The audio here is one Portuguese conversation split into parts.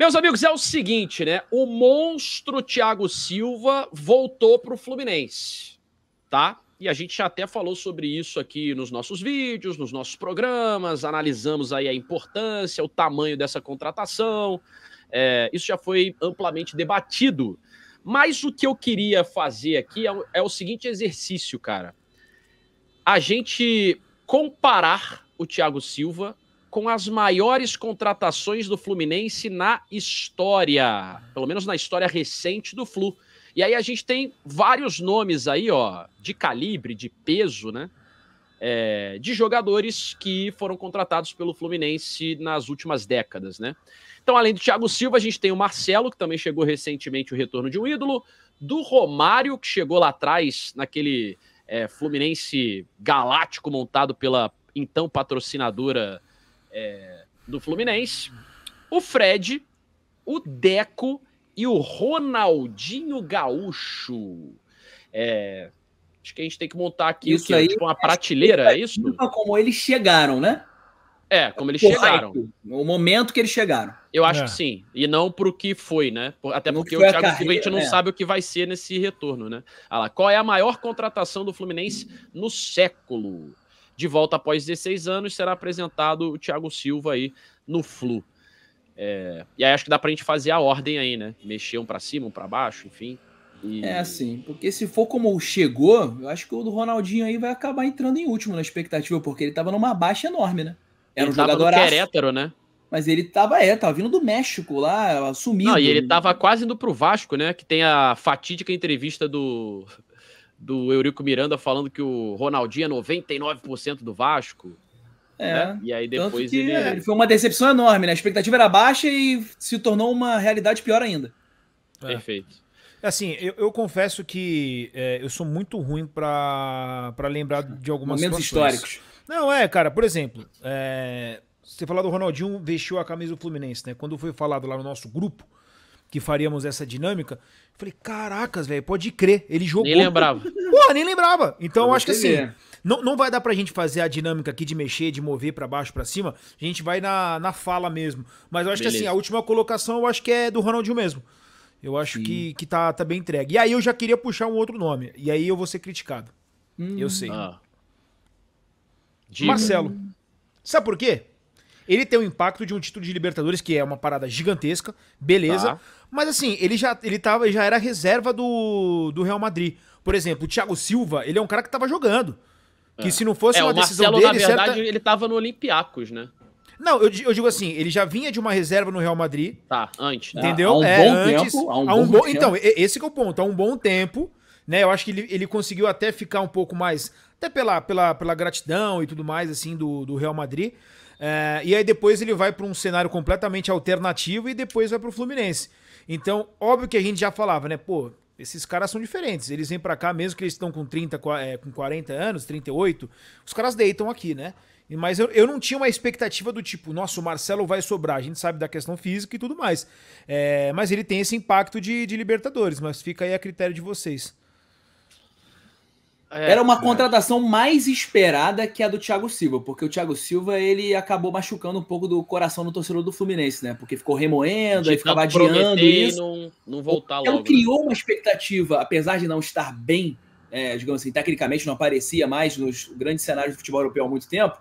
Meus amigos, é o seguinte, né? O monstro Thiago Silva voltou para o Fluminense, tá? E a gente já até falou sobre isso aqui nos nossos vídeos, nos nossos programas, analisamos aí a importância, o tamanho dessa contratação. É, isso já foi amplamente debatido. Mas o que eu queria fazer aqui é, é o seguinte exercício, cara. A gente comparar o Thiago Silva com as maiores contratações do Fluminense na história, pelo menos na história recente do Flu. E aí a gente tem vários nomes aí, ó, de calibre, de peso, né? É, de jogadores que foram contratados pelo Fluminense nas últimas décadas, né? Então, além do Thiago Silva, a gente tem o Marcelo, que também chegou recentemente o retorno de um ídolo, do Romário, que chegou lá atrás naquele é, Fluminense galáctico montado pela então patrocinadora é, do Fluminense, o Fred, o Deco e o Ronaldinho Gaúcho. É, acho que a gente tem que montar aqui isso aí, tipo uma prateleira, é isso? Como eles chegaram, né? É, como eles Correto. chegaram. O momento que eles chegaram. Eu acho é. que sim. E não pro que foi, né? Até porque o Thiago Silva a gente não é. sabe o que vai ser nesse retorno, né? Olha lá, qual é a maior contratação do Fluminense no século? de volta após 16 anos, será apresentado o Thiago Silva aí no Flu. É, e aí acho que dá pra gente fazer a ordem aí, né? Mexer um pra cima, um pra baixo, enfim. E... É assim, porque se for como chegou, eu acho que o do Ronaldinho aí vai acabar entrando em último na expectativa, porque ele tava numa baixa enorme, né? Era ele um jogador hétero, né? Mas ele tava, é, tava vindo do México lá, assumindo Não, e ele tava quase indo pro Vasco, né? Que tem a fatídica entrevista do, do Eurico Miranda falando que o Ronaldinho é 99% do Vasco. É. Né? E aí depois ele... É, foi uma decepção enorme, né? A expectativa era baixa e se tornou uma realidade pior ainda. É. Perfeito. É assim, eu, eu confesso que é, eu sou muito ruim para lembrar de algumas Momentos situações. históricos. Não, é, cara, por exemplo, é, você falou do Ronaldinho vestiu a camisa do Fluminense, né? Quando foi falado lá no nosso grupo, que faríamos essa dinâmica. Falei, caracas, velho, pode crer. Ele jogou. Nem lembrava. Porra, nem lembrava. Então, eu acho que assim, não, não vai dar pra gente fazer a dinâmica aqui de mexer, de mover para baixo, para cima. A gente vai na, na fala mesmo. Mas eu acho Beleza. que assim, a última colocação eu acho que é do Ronaldinho mesmo. Eu acho Sim. que, que tá, tá bem entregue. E aí eu já queria puxar um outro nome. E aí eu vou ser criticado. Hum. Eu sei. Ah. Marcelo. Sabe por quê? Ele tem o impacto de um título de Libertadores, que é uma parada gigantesca, beleza. Tá. Mas assim, ele já, ele tava, já era reserva do, do Real Madrid. Por exemplo, o Thiago Silva, ele é um cara que tava jogando. Que é. se não fosse é, uma decisão Marcelo, dele... na verdade, certa... ele tava no Olympiacos, né? Não, eu, eu, digo assim, ele já vinha de uma reserva no Real Madrid. Tá, antes. Entendeu? Há um é, bom antes, tempo. Há um, há um bom, bom Então, esse é o ponto. Há um bom tempo, né? Eu acho que ele, ele conseguiu até ficar um pouco mais... Até pela, pela, pela gratidão e tudo mais, assim, do, do Real Madrid. É, e aí depois ele vai para um cenário completamente alternativo e depois vai para o Fluminense. Então, óbvio que a gente já falava, né? Pô, esses caras são diferentes. Eles vêm para cá, mesmo que eles estão com 30, é, com 40 anos, 38, os caras deitam aqui, né? Mas eu, eu não tinha uma expectativa do tipo, nossa, o Marcelo vai sobrar. A gente sabe da questão física e tudo mais. É, mas ele tem esse impacto de, de Libertadores, mas fica aí a critério de vocês. É. Era uma é. contratação mais esperada que a do Thiago Silva, porque o Thiago Silva ele acabou machucando um pouco do coração do torcedor do Fluminense, né? Porque ficou remoendo, aí ficava adiando isso. Não, não então, voltar então, logo. Né? criou uma expectativa, apesar de não estar bem, é, digamos assim, tecnicamente não aparecia mais nos grandes cenários do futebol europeu há muito tempo.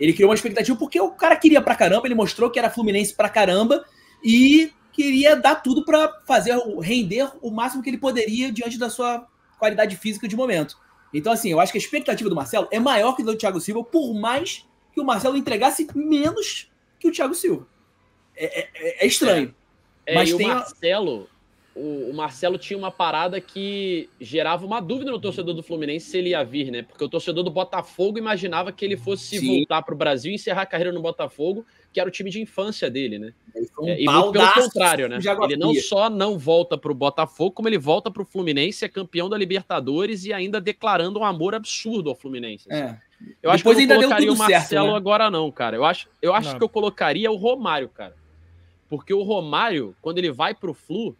Ele criou uma expectativa porque o cara queria pra caramba, ele mostrou que era Fluminense pra caramba e queria dar tudo para fazer render o máximo que ele poderia diante da sua qualidade física de momento. Então, assim, eu acho que a expectativa do Marcelo é maior que do Thiago Silva, por mais que o Marcelo entregasse menos que o Thiago Silva. É, é, é estranho. É, é mas e o Marcelo, o, o, Marcelo tinha uma parada que gerava uma dúvida no torcedor do Fluminense se ele ia vir, né? Porque o torcedor do Botafogo imaginava que ele fosse Sim. voltar para o Brasil e encerrar a carreira no Botafogo, que era o time de infância dele, né? Um é, e pelo contrário, né? Ele não só não volta para o Botafogo, como ele volta para o Fluminense, é campeão da Libertadores e ainda declarando um amor absurdo ao Fluminense. Assim. É. Eu acho Depois que eu não colocaria o Marcelo certo, né? agora não, cara. Eu acho, eu acho que eu colocaria o Romário, cara. Porque o Romário, quando ele vai para o Flu,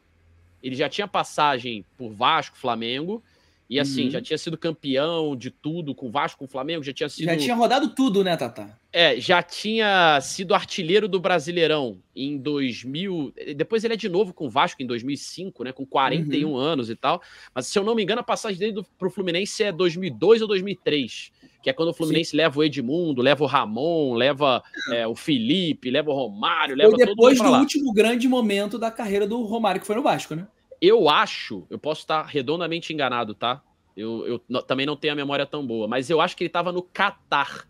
ele já tinha passagem por Vasco, Flamengo, e assim, uhum. já tinha sido campeão de tudo com Vasco, com Flamengo, já tinha sido. Já tinha rodado tudo, né, Tata? É, já tinha sido artilheiro do Brasileirão em 2000. Depois ele é de novo com Vasco em 2005, né, com 41 uhum. anos e tal. Mas se eu não me engano, a passagem dele do, pro Fluminense é 2002 ou 2003 que é quando o Fluminense Sim. leva o Edmundo, leva o Ramon, leva é, eh, o Felipe, leva o Romário, leva foi depois do último grande momento da carreira do Romário, que foi no Vasco, né? Eu acho, eu posso estar redondamente enganado, tá? Eu, eu também não tenho a memória tão boa, mas eu acho que ele estava no Catar.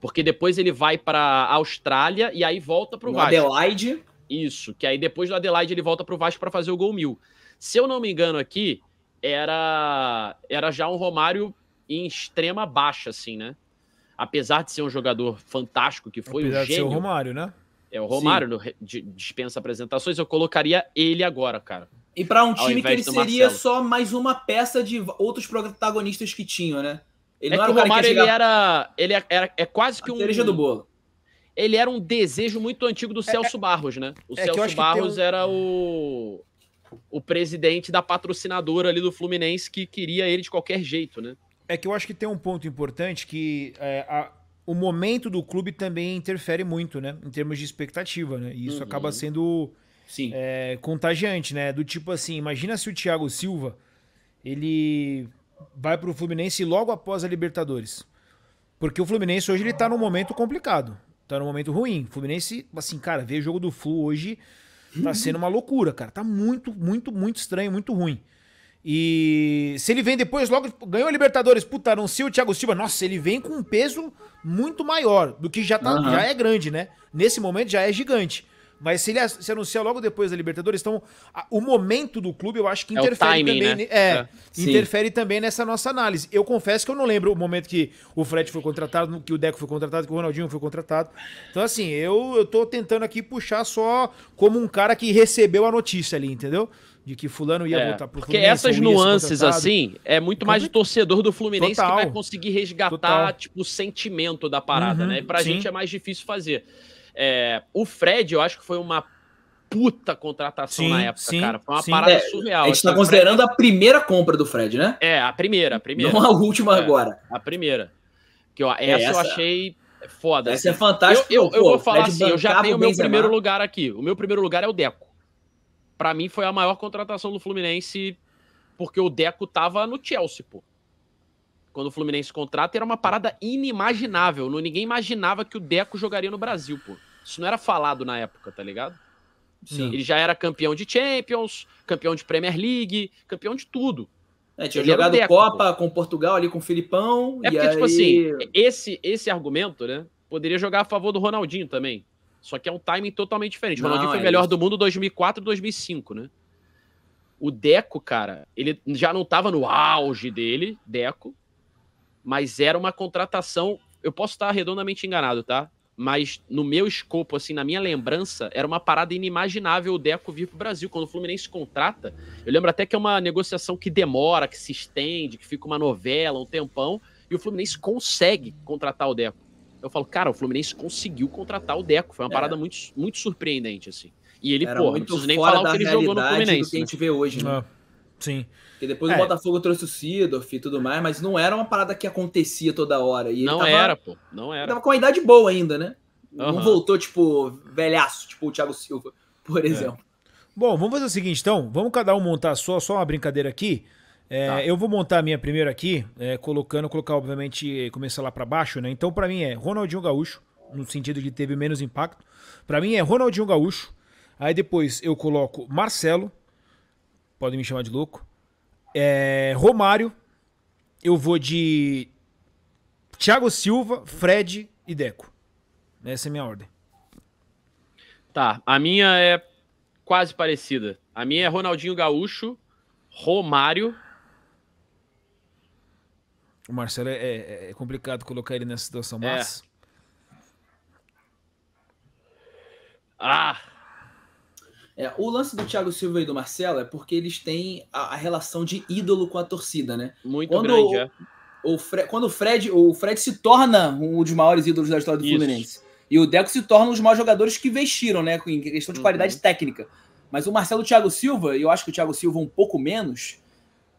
Porque depois ele vai para Austrália e aí volta para o Vasco. Adelaide. Isso, que aí depois do Adelaide ele volta para o Vasco para fazer o gol mil. Se eu não me engano aqui, era era já um Romário em extrema baixa, assim, né? Apesar de ser um jogador fantástico que foi Apesar um gênio. De ser o Romário, né? É, o Romário no, dispensa apresentações, eu colocaria ele agora, cara. E para um time que ele seria Marcelo. só mais uma peça de outros protagonistas que tinha, né? Ele é não era o Romário, ele era. Ele é, era, é quase que um. Cereja do bolo. Ele era um desejo muito antigo do é, Celso é Barros, né? O é Celso Barros um... era o, o presidente da patrocinadora ali do Fluminense que queria ele de qualquer jeito, né? É que eu acho que tem um ponto importante que é, a, o momento do clube também interfere muito, né? Em termos de expectativa, né? E isso uhum. acaba sendo é, contagiante, né? Do tipo assim, imagina se o Thiago Silva ele vai para o Fluminense logo após a Libertadores. Porque o Fluminense hoje ele tá num momento complicado. Tá num momento ruim. O Fluminense, assim, cara, ver o jogo do Flu hoje tá sendo uma loucura, cara. Tá muito, muito, muito estranho, muito ruim. E se ele vem depois, logo tipo, ganhou a Libertadores, puta, anuncia o Thiago Silva. Nossa, ele vem com um peso muito maior do que já, tá, uhum. já é grande, né? Nesse momento já é gigante. Mas se ele se anunciar logo depois da Libertadores, então a, o momento do clube eu acho que é interfere é timing, também. Né? É, é. interfere também nessa nossa análise. Eu confesso que eu não lembro o momento que o Fred foi contratado, que o Deco foi contratado, que o Ronaldinho foi contratado. Então, assim, eu, eu tô tentando aqui puxar só como um cara que recebeu a notícia ali, entendeu? de que fulano ia é, votar pro Porque Fluminense, essas nuances, assim, é muito mais o torcedor do Fluminense Total. que vai conseguir resgatar, Total. tipo, o sentimento da parada, uhum, né? E pra sim. gente é mais difícil fazer. É, o Fred, eu acho que foi uma puta contratação sim, na época, sim, cara. Foi uma sim. parada é, surreal. A gente tá assim, considerando Fred... a primeira compra do Fred, né? É, a primeira, a primeira. Não a última é, agora. A primeira. Que, ó, essa, é, essa, eu achei foda. Essa é assim. é fantástica. Eu, eu, eu, vou falar Fred assim, eu já tenho o meu primeiro lugar aqui. O meu primeiro lugar é o Deco para mim foi a maior contratação do Fluminense, porque o Deco tava no Chelsea, pô. Quando o Fluminense contrata, era uma parada inimaginável. Ninguém imaginava que o Deco jogaria no Brasil, pô. Isso não era falado na época, tá ligado? Sim. Ele já era campeão de Champions, campeão de Premier League, campeão de tudo. É, tinha Ele jogado Deco, Copa pô. com Portugal ali com o Filipão. É porque, tipo aí... tipo assim, esse, esse argumento, né? Poderia jogar a favor do Ronaldinho também. Só que é um timing totalmente diferente. O Ronaldinho não, foi o é melhor isso. do mundo 2004 2005, né? O Deco, cara, ele já não tava no auge dele, Deco, mas era uma contratação. Eu posso estar redondamente enganado, tá? Mas no meu escopo, assim, na minha lembrança, era uma parada inimaginável o Deco vir pro Brasil. Quando o Fluminense contrata, eu lembro até que é uma negociação que demora, que se estende, que fica uma novela, um tempão, e o Fluminense consegue contratar o Deco eu falo, cara, o Fluminense conseguiu contratar o Deco. Foi uma é. parada muito, muito surpreendente, assim. E ele, Era pô, não preciso nem falar o que ele jogou no Fluminense. Do que a gente né? vê hoje, né? Ah. Sim. Porque depois é. o Botafogo trouxe o Sidorf e tudo mais, mas não era uma parada que acontecia toda hora. E não tava, era, pô. Não era. Tava com uma idade boa ainda, né? Uhum. Não voltou, tipo, velhaço, tipo o Thiago Silva, por é. exemplo. É. Bom, vamos fazer o seguinte, então. Vamos cada um montar só, só uma brincadeira aqui. É, tá. Eu vou montar a minha primeira aqui, é, colocando, colocar obviamente, começar lá para baixo, né? Então para mim é Ronaldinho Gaúcho, no sentido de teve menos impacto. Para mim é Ronaldinho Gaúcho. Aí depois eu coloco Marcelo, podem me chamar de louco. É, Romário, eu vou de Thiago Silva, Fred e Deco. Essa é a minha ordem. Tá, a minha é quase parecida. A minha é Ronaldinho Gaúcho, Romário, o Marcelo é, é, é, complicado colocar ele nessa situação, é. mas. Ah! É, o lance do Thiago Silva e do Marcelo é porque eles têm a, a relação de ídolo com a torcida, né? Muito quando grande, o, é. O Fre, quando o Fred, o Fred se torna um dos maiores ídolos da história do Isso. Fluminense. E o Deco se torna um dos maiores jogadores que vestiram, né? Em questão de uhum. qualidade técnica. Mas o Marcelo o Thiago Silva, e eu acho que o Thiago Silva um pouco menos,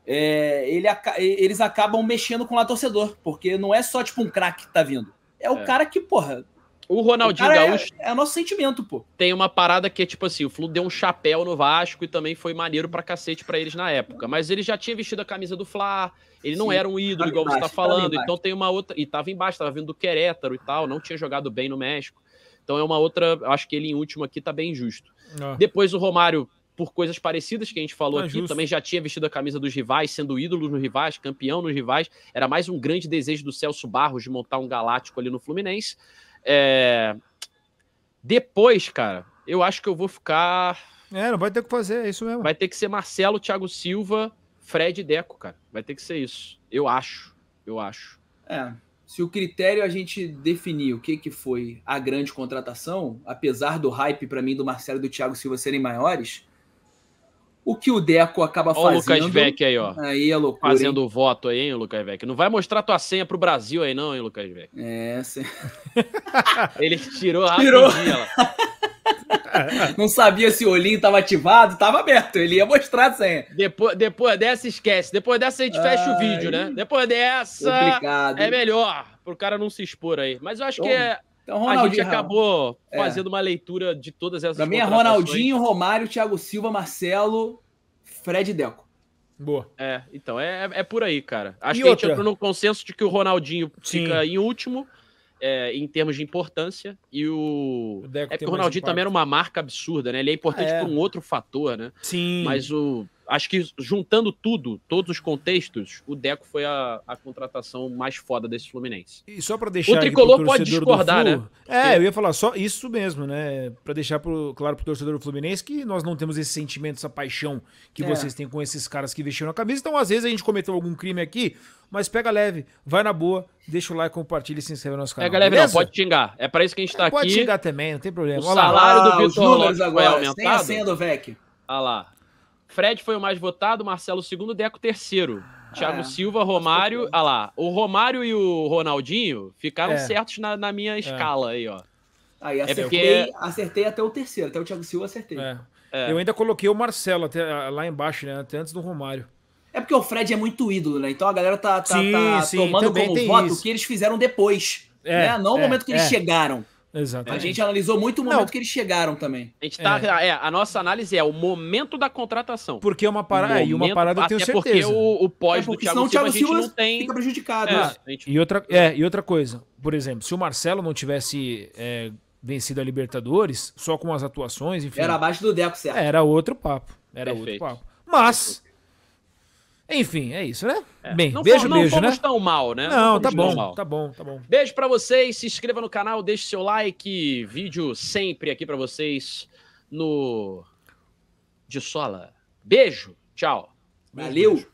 é, ele, eles acabam mexendo com o torcedor, porque não é só tipo um craque que tá vindo. É o é. cara que, porra. O Ronaldinho o é Gaúcho. É, é nosso sentimento, pô. Tem uma parada que é tipo assim: o Flu deu um chapéu no Vasco e também foi maneiro pra cacete pra eles na época. Mas ele já tinha vestido a camisa do Fla, ele não Sim, era um ídolo, igual embaixo, você tá falando. Então tem uma outra. E tava embaixo, tava vindo do Querétaro e tal, não tinha jogado bem no México. Então é uma outra. Acho que ele em último aqui tá bem justo. Ah. Depois o Romário por coisas parecidas que a gente falou é aqui. Justo. Também já tinha vestido a camisa dos rivais, sendo ídolo nos rivais, campeão nos rivais. Era mais um grande desejo do Celso Barros de montar um galáctico ali no Fluminense. É... Depois, cara, eu acho que eu vou ficar. É, não vai ter o que fazer, é isso mesmo. Vai ter que ser Marcelo, Thiago Silva, Fred e Deco, cara. Vai ter que ser isso. Eu acho. Eu acho. É. Se o critério a gente definir o que, que foi a grande contratação, apesar do hype para mim do Marcelo e do Thiago Silva serem maiores, o que o Deco acaba fazendo. Ó o Lucas Vec aí, ó. Aí é loucura. Fazendo o voto aí, hein, Lucas Vec. Não vai mostrar tua senha pro Brasil aí, não, hein, Lucas Vec. É, sim. Ele tirou a Tirou. não sabia se o olhinho tava ativado, tava aberto. Ele ia mostrar a senha. Depois, depois dessa, esquece. Depois dessa, a gente fecha o vídeo, né? Depois dessa. É melhor pro cara não se expor aí. Mas eu acho que é então, Ronaldinho, a gente acabou é. fazendo uma leitura de todas essas Pra mim é Ronaldinho, Romário, Thiago Silva, Marcelo, Fred Deco. Boa. É, então, é, é por aí, cara. Acho e que outra? a gente entrou no consenso de que o Ronaldinho Sim. fica em último. É, em termos de importância. E o. o é porque o Ronaldinho também era uma marca absurda, né? Ele é importante é. por um outro fator, né? Sim. Mas o acho que juntando tudo, todos os contextos, o Deco foi a, a contratação mais foda desse Fluminense. E só para deixar o tricolor pode discordar, Flu, né? É, eu ia falar só isso mesmo, né? Para deixar pro, claro pro torcedor do Fluminense que nós não temos esse sentimento, essa paixão que é. vocês têm com esses caras que vestiram a camisa. Então, às vezes a gente cometeu algum crime aqui, mas pega leve, vai na boa, deixa o like, compartilha e se inscreve no nosso canal. Pega leve, não, pode xingar. É para isso que a gente tá aqui. Pode xingar também, não tem problema. O Olha salário ah, lá. do Vitor ah, agora, vai aumentado. Sem a do VEC. Ah lá. Fred foi o mais votado, Marcelo segundo, Deco terceiro. Ah, Thiago é. Silva, Romário. Ah lá, o Romário e o Ronaldinho ficaram é. certos na, na minha é. escala aí, ó. Aí é acertei, porque... acertei até o terceiro, até o Thiago Silva acertei. É. Eu ainda coloquei o Marcelo até, ah, lá embaixo, né? Até antes do Romário. É porque o Fred é muito ídolo, né? Então a galera tá, tá, sim, tá sim, tomando como voto o que eles fizeram depois. É, né? Não o momento que eles chegaram. Exatamente. A gente analisou muito o momento não. que eles chegaram também. A, gente tá, é. é. a nossa análise é o momento da contratação. Porque é uma parada, momento, é, e uma parada eu tenho certeza. Porque o, o pós é, do Thiago, Silva, a gente não tem fica prejudicado. É, né? ah, e outra, é, e outra coisa, por exemplo, se o Marcelo não tivesse é, vencido a Libertadores, só com as atuações, enfim, era abaixo do Deco, certo? Era outro papo, era Perfeito. outro papo. Mas Perfeito. Enfim, é isso, né? É. Bem, não beijo, for, não beijo, né? fomos né? tão mal, né? Não, não tá bom, mal. tá bom, tá bom. Beijo para vocês, se inscreva no canal, deixe seu like, vídeo sempre aqui para vocês no de sola. Beijo, tchau. Valeu. Beijo.